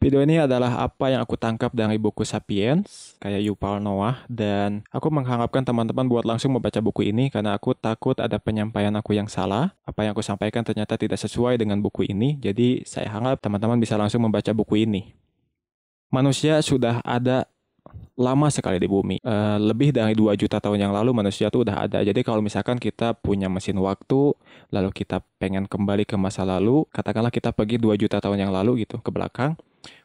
Video ini adalah apa yang aku tangkap dari buku Sapiens, kayak Yuval Noah, dan aku mengharapkan teman-teman buat langsung membaca buku ini karena aku takut ada penyampaian aku yang salah. Apa yang aku sampaikan ternyata tidak sesuai dengan buku ini, jadi saya harap teman-teman bisa langsung membaca buku ini. Manusia sudah ada lama sekali di bumi. E, lebih dari 2 juta tahun yang lalu manusia tuh udah ada. Jadi kalau misalkan kita punya mesin waktu, lalu kita pengen kembali ke masa lalu, katakanlah kita pergi 2 juta tahun yang lalu gitu ke belakang,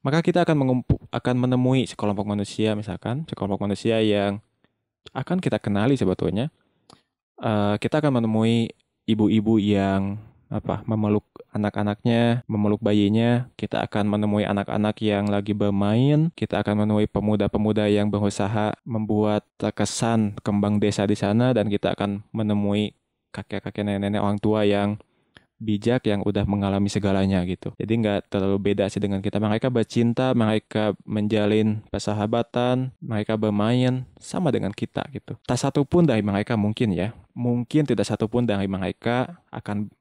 maka kita akan mengumpu, akan menemui sekelompok manusia misalkan sekelompok manusia yang akan kita kenali sebetulnya uh, kita akan menemui ibu-ibu yang apa memeluk anak-anaknya memeluk bayinya kita akan menemui anak-anak yang lagi bermain kita akan menemui pemuda-pemuda yang berusaha membuat kesan kembang desa di sana dan kita akan menemui kakek-kakek nenek-nenek orang tua yang bijak yang udah mengalami segalanya gitu. Jadi nggak terlalu beda sih dengan kita. Mereka bercinta, mereka menjalin persahabatan, mereka bermain sama dengan kita gitu. Tak satu pun dari mereka mungkin ya, mungkin tidak satu pun dari mereka akan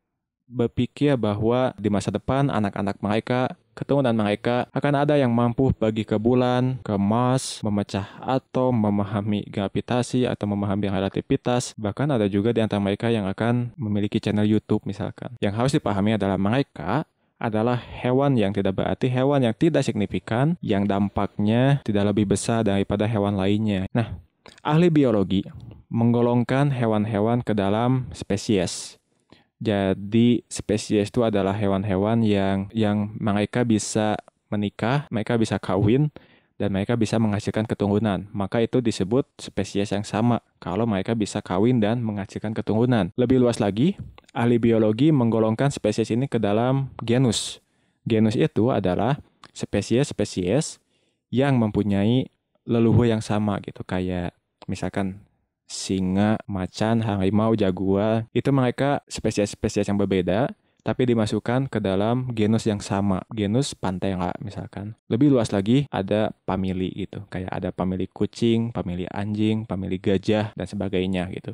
berpikir bahwa di masa depan anak-anak mereka keturunan mereka akan ada yang mampu bagi ke bulan, ke Mars, memecah atom, memahami gravitasi atau memahami relativitas. Bahkan ada juga di antara mereka yang akan memiliki channel YouTube misalkan. Yang harus dipahami adalah mereka adalah hewan yang tidak berarti, hewan yang tidak signifikan, yang dampaknya tidak lebih besar daripada hewan lainnya. Nah, ahli biologi menggolongkan hewan-hewan ke dalam spesies. Jadi spesies itu adalah hewan-hewan yang yang mereka bisa menikah, mereka bisa kawin, dan mereka bisa menghasilkan keturunan. Maka itu disebut spesies yang sama kalau mereka bisa kawin dan menghasilkan keturunan. Lebih luas lagi, ahli biologi menggolongkan spesies ini ke dalam genus. Genus itu adalah spesies-spesies yang mempunyai leluhur yang sama gitu, kayak misalkan singa, macan, harimau, jaguar. Itu mereka spesies-spesies yang berbeda tapi dimasukkan ke dalam genus yang sama, genus pantera misalkan. Lebih luas lagi ada famili gitu, kayak ada famili kucing, famili anjing, famili gajah dan sebagainya gitu.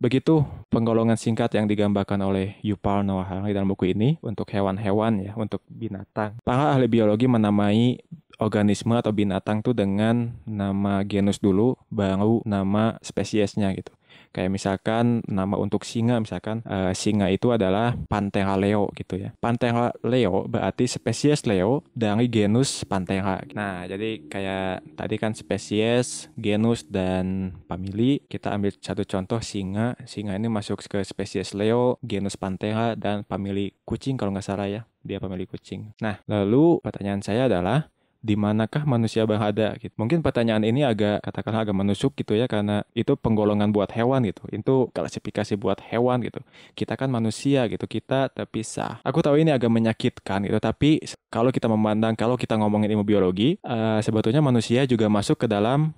Begitu penggolongan singkat yang digambarkan oleh Yupal Noah Harari dalam buku ini untuk hewan-hewan ya, untuk binatang. Para ahli biologi menamai organisme atau binatang tuh dengan nama genus dulu, baru nama spesiesnya gitu. Kayak misalkan nama untuk singa misalkan e, singa itu adalah Panthera leo gitu ya. Panthera leo berarti spesies leo dari genus Panthera. Nah, jadi kayak tadi kan spesies, genus dan famili. Kita ambil satu contoh singa. Singa ini masuk ke spesies leo, genus Panthera dan famili kucing kalau nggak salah ya. Dia famili kucing. Nah, lalu pertanyaan saya adalah di manakah manusia berada gitu. Mungkin pertanyaan ini agak katakanlah agak menusuk gitu ya karena itu penggolongan buat hewan gitu. Itu klasifikasi buat hewan gitu. Kita kan manusia gitu, kita terpisah. Aku tahu ini agak menyakitkan gitu, tapi kalau kita memandang kalau kita ngomongin ilmu biologi, uh, sebetulnya manusia juga masuk ke dalam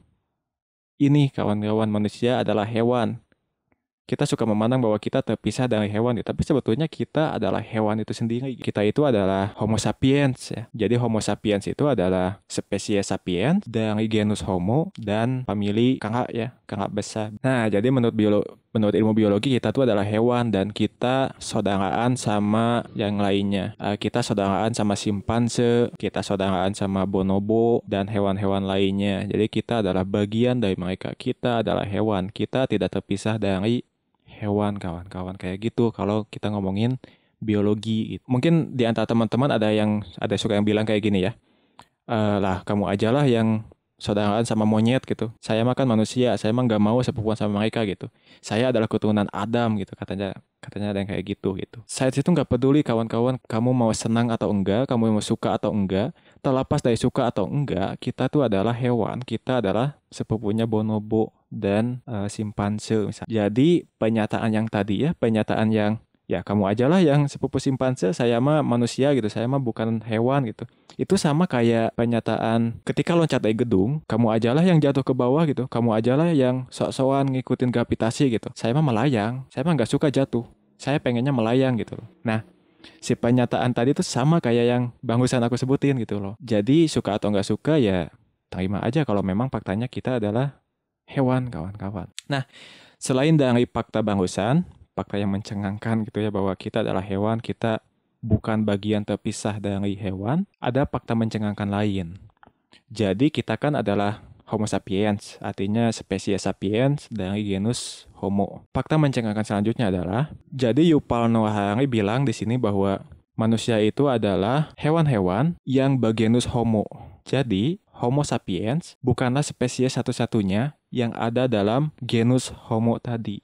ini kawan-kawan manusia adalah hewan kita suka memandang bahwa kita terpisah dari hewan, ya, tapi sebetulnya kita adalah hewan itu sendiri. Kita itu adalah Homo sapiens ya. Jadi Homo sapiens itu adalah spesies sapiens dari genus Homo dan famili kangak ya, kangak besar. Nah, jadi menurut biolo menurut ilmu biologi kita tuh adalah hewan dan kita saudaraan sama yang lainnya. Uh, kita saudaraan sama simpanse, kita saudaraan sama bonobo dan hewan-hewan lainnya. Jadi kita adalah bagian dari mereka. Kita adalah hewan. Kita tidak terpisah dari hewan kawan-kawan kayak gitu kalau kita ngomongin biologi gitu. Mungkin di antara teman-teman ada yang ada suka yang bilang kayak gini ya. E, lah kamu ajalah yang saudaraan sama monyet gitu. Saya makan manusia, saya emang gak mau sepupuan sama mereka gitu. Saya adalah keturunan Adam gitu katanya katanya ada yang kayak gitu gitu. Saya itu gak peduli kawan-kawan kamu mau senang atau enggak, kamu mau suka atau enggak, terlepas dari suka atau enggak, kita tuh adalah hewan, kita adalah sepupunya bonobo dan uh, simpanse misalnya. Jadi penyataan yang tadi ya, penyataan yang ya kamu ajalah yang sepupu simpanse saya mah manusia gitu saya mah bukan hewan gitu itu sama kayak pernyataan ketika loncat dari gedung kamu ajalah yang jatuh ke bawah gitu kamu ajalah yang sok-sokan ngikutin gravitasi gitu saya mah melayang saya mah nggak suka jatuh saya pengennya melayang gitu loh nah si pernyataan tadi tuh sama kayak yang bangusan aku sebutin gitu loh jadi suka atau nggak suka ya terima aja kalau memang faktanya kita adalah hewan kawan-kawan. Nah, selain dari fakta bangusan fakta yang mencengangkan gitu ya bahwa kita adalah hewan, kita bukan bagian terpisah dari hewan, ada fakta mencengangkan lain. Jadi kita kan adalah Homo sapiens, artinya spesies sapiens dari genus Homo. Fakta mencengangkan selanjutnya adalah, jadi Yuval Noah Harari bilang di sini bahwa manusia itu adalah hewan-hewan yang bergenus Homo. Jadi, Homo sapiens bukanlah spesies satu-satunya yang ada dalam genus Homo tadi.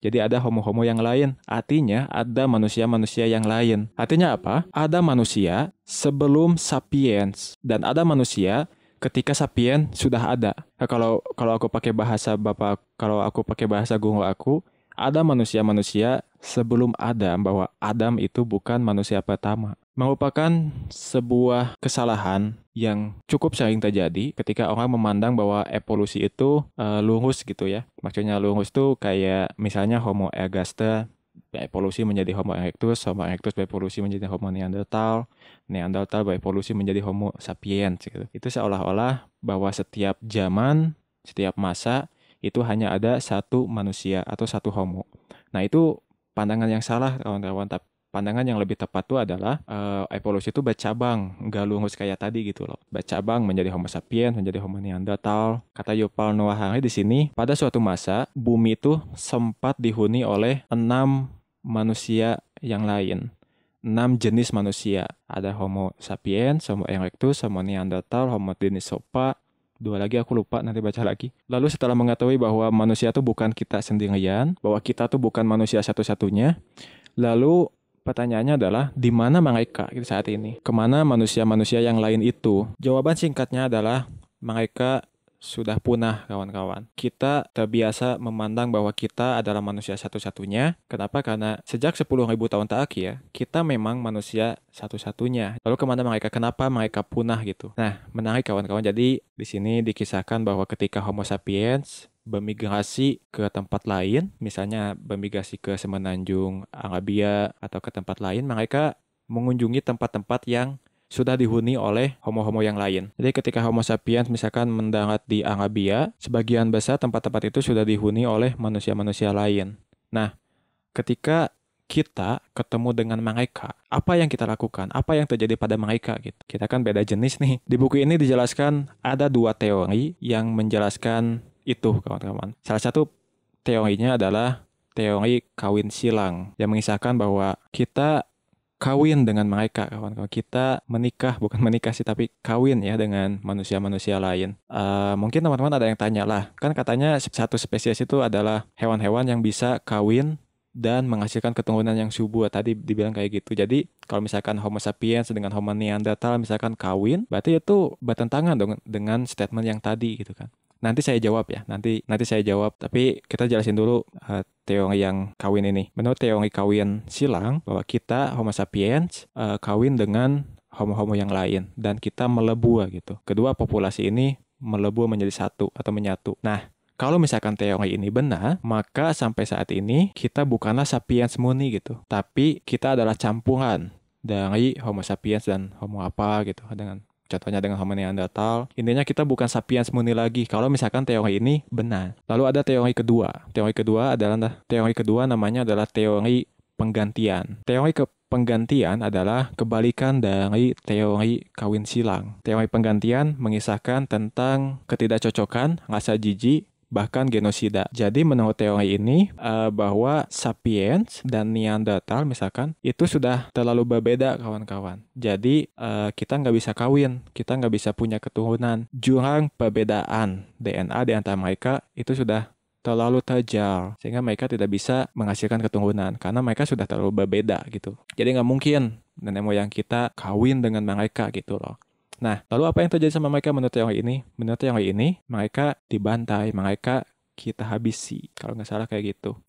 Jadi ada homo-homo yang lain. Artinya ada manusia-manusia yang lain. Artinya apa? Ada manusia sebelum sapiens dan ada manusia ketika sapiens sudah ada. Nah, kalau kalau aku pakai bahasa Bapak, kalau aku pakai bahasa guru aku, ada manusia-manusia sebelum Adam bahwa Adam itu bukan manusia pertama merupakan sebuah kesalahan yang cukup sering terjadi ketika orang memandang bahwa evolusi itu e, lurus gitu ya. Maksudnya lurus tuh kayak misalnya Homo ergaster berevolusi menjadi Homo erectus, Homo erectus berevolusi menjadi Homo neanderthal, neanderthal berevolusi menjadi Homo sapiens gitu. Itu seolah-olah bahwa setiap zaman, setiap masa itu hanya ada satu manusia atau satu homo. Nah, itu pandangan yang salah kawan-kawan, tapi pandangan yang lebih tepat tuh adalah uh, evolusi itu bercabang, nggak lurus kayak tadi gitu loh. Bercabang menjadi Homo sapiens, menjadi Homo neanderthal. Kata Yopal Noah Harari di sini, pada suatu masa bumi itu sempat dihuni oleh enam manusia yang lain. enam jenis manusia. Ada Homo sapiens, Homo erectus, Homo neanderthal, Homo denisopa, dua lagi aku lupa nanti baca lagi. Lalu setelah mengetahui bahwa manusia itu bukan kita sendirian, bahwa kita tuh bukan manusia satu-satunya, lalu Pertanyaannya adalah, di mana malaikat gitu saat ini? Kemana manusia-manusia yang lain itu? Jawaban singkatnya adalah, mereka sudah punah kawan-kawan. Kita terbiasa memandang bahwa kita adalah manusia satu-satunya. Kenapa? Karena sejak 10.000 tahun terakhir, kita memang manusia satu-satunya. Lalu kemana mereka? Kenapa mereka punah gitu? Nah, menarik kawan-kawan. Jadi di sini dikisahkan bahwa ketika Homo sapiens bermigrasi ke tempat lain, misalnya bermigrasi ke Semenanjung Arabia atau ke tempat lain, mereka mengunjungi tempat-tempat yang sudah dihuni oleh homo-homo yang lain. Jadi ketika homo sapiens misalkan mendarat di Arabia, sebagian besar tempat-tempat itu sudah dihuni oleh manusia-manusia lain. Nah, ketika kita ketemu dengan mereka, apa yang kita lakukan, apa yang terjadi pada mereka gitu? Kita kan beda jenis nih. Di buku ini dijelaskan ada dua teori yang menjelaskan itu kawan-kawan. Salah satu teorinya adalah teori kawin silang yang mengisahkan bahwa kita kawin dengan mereka kawan-kawan kita menikah bukan menikah sih tapi kawin ya dengan manusia-manusia lain uh, mungkin teman-teman ada yang tanya lah kan katanya satu spesies itu adalah hewan-hewan yang bisa kawin dan menghasilkan keturunan yang subur tadi dibilang kayak gitu jadi kalau misalkan Homo sapiens dengan Homo neanderthal misalkan kawin berarti itu bertentangan dong dengan statement yang tadi gitu kan Nanti saya jawab ya, nanti nanti saya jawab. Tapi kita jelasin dulu uh, teori yang kawin ini. Menurut teori kawin silang bahwa kita Homo sapiens uh, kawin dengan homo-homo yang lain dan kita melebuah gitu. Kedua populasi ini melebuah menjadi satu atau menyatu. Nah, kalau misalkan teori ini benar, maka sampai saat ini kita bukanlah sapiens murni gitu, tapi kita adalah campuran dari Homo sapiens dan Homo apa gitu dengan contohnya dengan Homo Neanderthal. Intinya kita bukan sapiens murni lagi kalau misalkan teori ini benar. Lalu ada teori kedua. Teori kedua adalah nah, teori kedua namanya adalah teori penggantian. Teori ke penggantian adalah kebalikan dari teori kawin silang. Teori penggantian mengisahkan tentang ketidakcocokan, rasa jijik, bahkan genosida. Jadi menurut teori ini uh, bahwa sapiens dan Neanderthal misalkan itu sudah terlalu berbeda kawan-kawan. Jadi uh, kita nggak bisa kawin, kita nggak bisa punya keturunan. Jurang perbedaan DNA di antara mereka itu sudah terlalu tajam sehingga mereka tidak bisa menghasilkan keturunan karena mereka sudah terlalu berbeda gitu. Jadi nggak mungkin nenek moyang kita kawin dengan mereka gitu loh. Nah, lalu apa yang terjadi sama mereka menurut teori ini? Menurut teori ini, mereka dibantai, mereka kita habisi. Kalau nggak salah kayak gitu.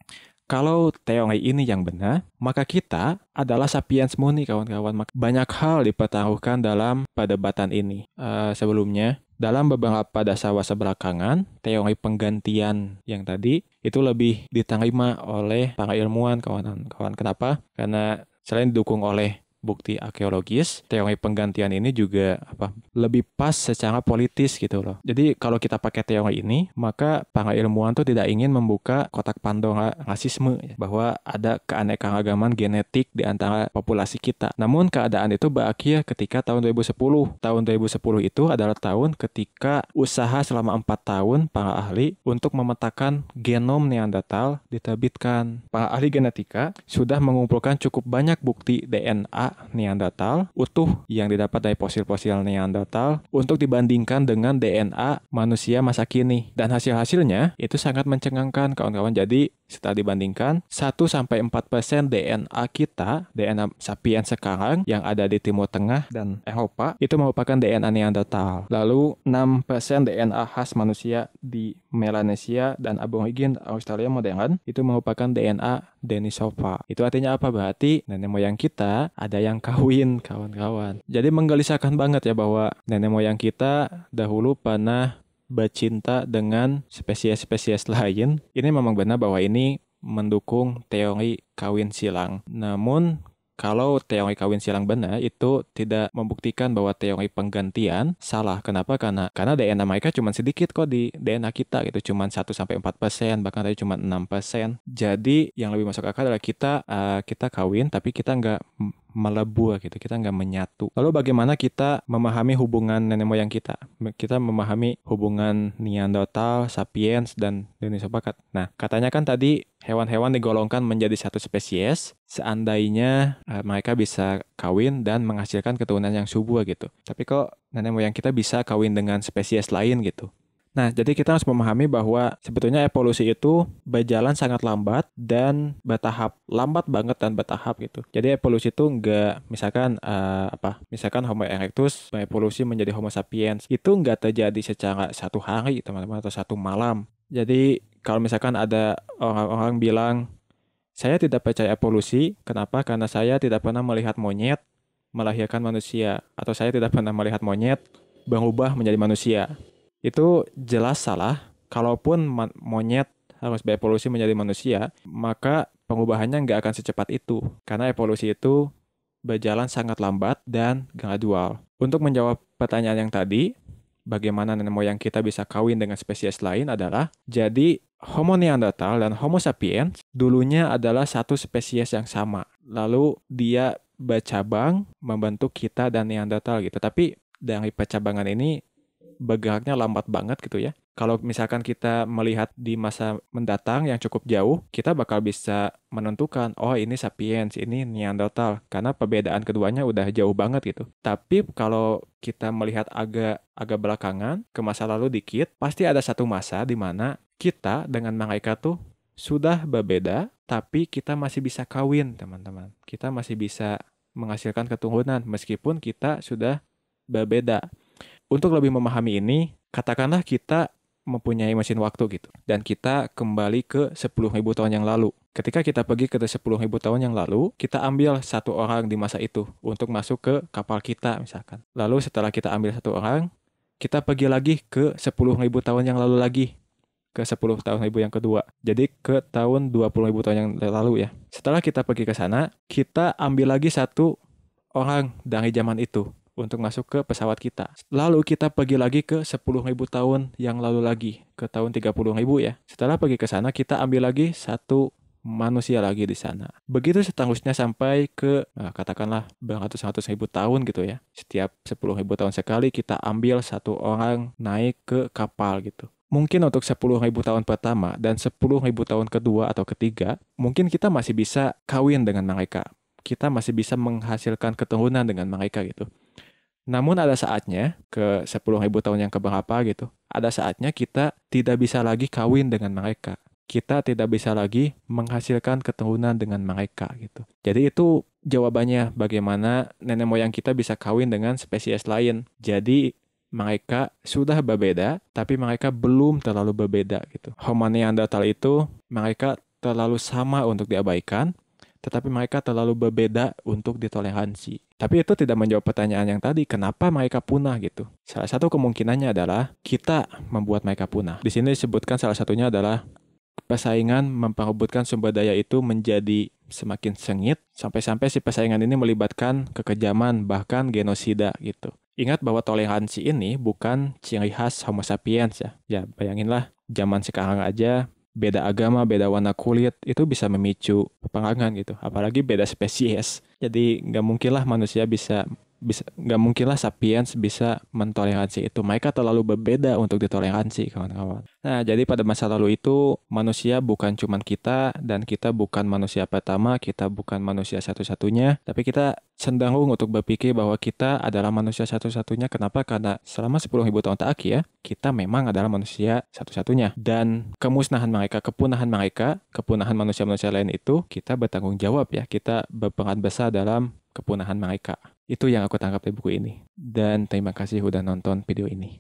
Kalau teori ini yang benar, maka kita adalah sapiens murni kawan-kawan. Banyak hal dipertaruhkan dalam perdebatan ini. Uh, sebelumnya, dalam beberapa dasawasa belakangan, teori penggantian yang tadi itu lebih diterima oleh para ilmuwan kawan-kawan. Kenapa? Karena selain didukung oleh bukti arkeologis, teori penggantian ini juga apa lebih pas secara politis gitu loh. Jadi kalau kita pakai teori ini, maka para ilmuwan tuh tidak ingin membuka kotak Pandora rasisme ya, bahwa ada keanekaragaman genetik di antara populasi kita. Namun keadaan itu berakhir ketika tahun 2010. Tahun 2010 itu adalah tahun ketika usaha selama empat tahun para ahli untuk memetakan genom Neandertal diterbitkan. Para ahli genetika sudah mengumpulkan cukup banyak bukti DNA Neandertal utuh yang didapat dari fosil-fosil Neandertal untuk dibandingkan dengan DNA manusia masa kini. Dan hasil-hasilnya itu sangat mencengangkan kawan-kawan. Jadi setelah dibandingkan 1 sampai 4% DNA kita, DNA sapien sekarang yang ada di Timur Tengah dan Eropa itu merupakan DNA Neandertal. Lalu 6% DNA khas manusia di Melanesia dan aborigin Australia modern itu merupakan DNA Denisova. Itu artinya apa? Berarti nenek moyang kita ada yang kawin kawan-kawan. Jadi menggelisahkan banget ya bahwa nenek moyang kita dahulu pernah bercinta dengan spesies-spesies lain. Ini memang benar bahwa ini mendukung teori kawin silang. Namun kalau teori kawin silang benar itu tidak membuktikan bahwa teori penggantian salah. Kenapa? Karena karena DNA mereka cuma sedikit kok di DNA kita gitu, cuma 1 sampai 4%, bahkan tadi cuma 6%. Jadi yang lebih masuk akal adalah kita uh, kita kawin tapi kita nggak melebur gitu kita nggak menyatu lalu bagaimana kita memahami hubungan nenek moyang kita kita memahami hubungan Neanderthal, sapiens dan Dinosaurus sepakat nah katanya kan tadi hewan-hewan digolongkan menjadi satu spesies seandainya uh, mereka bisa kawin dan menghasilkan keturunan yang subur gitu tapi kok nenek moyang kita bisa kawin dengan spesies lain gitu Nah, jadi kita harus memahami bahwa sebetulnya evolusi itu berjalan sangat lambat dan bertahap, lambat banget dan bertahap gitu. Jadi evolusi itu nggak misalkan uh, apa? Misalkan Homo erectus berevolusi menjadi Homo sapiens. Itu nggak terjadi secara satu hari, teman-teman, atau satu malam. Jadi kalau misalkan ada orang-orang bilang saya tidak percaya evolusi, kenapa? Karena saya tidak pernah melihat monyet melahirkan manusia atau saya tidak pernah melihat monyet berubah menjadi manusia itu jelas salah. Kalaupun monyet harus berevolusi menjadi manusia, maka pengubahannya nggak akan secepat itu. Karena evolusi itu berjalan sangat lambat dan gradual. Untuk menjawab pertanyaan yang tadi, bagaimana nenek moyang kita bisa kawin dengan spesies lain adalah jadi Homo neanderthal dan Homo sapiens dulunya adalah satu spesies yang sama. Lalu dia bercabang membentuk kita dan neanderthal gitu. Tapi dari percabangan ini bergeraknya lambat banget gitu ya. Kalau misalkan kita melihat di masa mendatang yang cukup jauh, kita bakal bisa menentukan, oh ini sapiens, ini Neanderthal, karena perbedaan keduanya udah jauh banget gitu. Tapi kalau kita melihat agak agak belakangan ke masa lalu dikit, pasti ada satu masa di mana kita dengan malaikat tuh sudah berbeda, tapi kita masih bisa kawin, teman-teman. Kita masih bisa menghasilkan keturunan meskipun kita sudah berbeda. Untuk lebih memahami ini, katakanlah kita mempunyai mesin waktu gitu. Dan kita kembali ke 10.000 tahun yang lalu. Ketika kita pergi ke 10.000 tahun yang lalu, kita ambil satu orang di masa itu untuk masuk ke kapal kita misalkan. Lalu setelah kita ambil satu orang, kita pergi lagi ke 10.000 tahun yang lalu lagi ke 10 tahun ribu yang kedua. Jadi ke tahun 20 ribu tahun yang lalu ya. Setelah kita pergi ke sana, kita ambil lagi satu orang dari zaman itu untuk masuk ke pesawat kita. Lalu kita pergi lagi ke 10.000 tahun yang lalu lagi, ke tahun 30.000 ya. Setelah pergi ke sana, kita ambil lagi satu manusia lagi di sana. Begitu setangusnya sampai ke nah, katakanlah beratus-ratus ribu tahun gitu ya. Setiap sepuluh ribu tahun sekali kita ambil satu orang naik ke kapal gitu. Mungkin untuk sepuluh ribu tahun pertama dan sepuluh ribu tahun kedua atau ketiga, mungkin kita masih bisa kawin dengan mereka. Kita masih bisa menghasilkan keturunan dengan mereka gitu. Namun ada saatnya, ke 10 ribu tahun yang keberapa gitu, ada saatnya kita tidak bisa lagi kawin dengan mereka. Kita tidak bisa lagi menghasilkan keturunan dengan mereka gitu. Jadi itu jawabannya bagaimana nenek moyang kita bisa kawin dengan spesies lain. Jadi mereka sudah berbeda, tapi mereka belum terlalu berbeda gitu. Homo Neanderthal itu mereka terlalu sama untuk diabaikan, tetapi mereka terlalu berbeda untuk ditoleransi. Tapi itu tidak menjawab pertanyaan yang tadi, kenapa mereka punah gitu. Salah satu kemungkinannya adalah kita membuat mereka punah. Di sini disebutkan salah satunya adalah persaingan memperebutkan sumber daya itu menjadi semakin sengit sampai-sampai si persaingan ini melibatkan kekejaman bahkan genosida gitu. Ingat bahwa toleransi ini bukan ciri khas Homo sapiens ya. Ya, bayanginlah zaman sekarang aja beda agama, beda warna kulit itu bisa memicu peperangan gitu. Apalagi beda spesies. Jadi nggak mungkin lah manusia bisa bisa nggak lah sapiens bisa mentoleransi itu. Mereka terlalu berbeda untuk ditoleransi kawan-kawan. Nah, jadi pada masa lalu itu manusia bukan cuma kita dan kita bukan manusia pertama, kita bukan manusia satu-satunya, tapi kita cenderung untuk berpikir bahwa kita adalah manusia satu-satunya. Kenapa? Karena selama sepuluh ribu tahun terakhir ya, kita memang adalah manusia satu-satunya. Dan kemusnahan mereka, kepunahan mereka, kepunahan manusia-manusia lain itu kita bertanggung jawab ya. Kita berperan besar dalam kepunahan mereka. Itu yang aku tangkap dari buku ini. Dan terima kasih udah nonton video ini.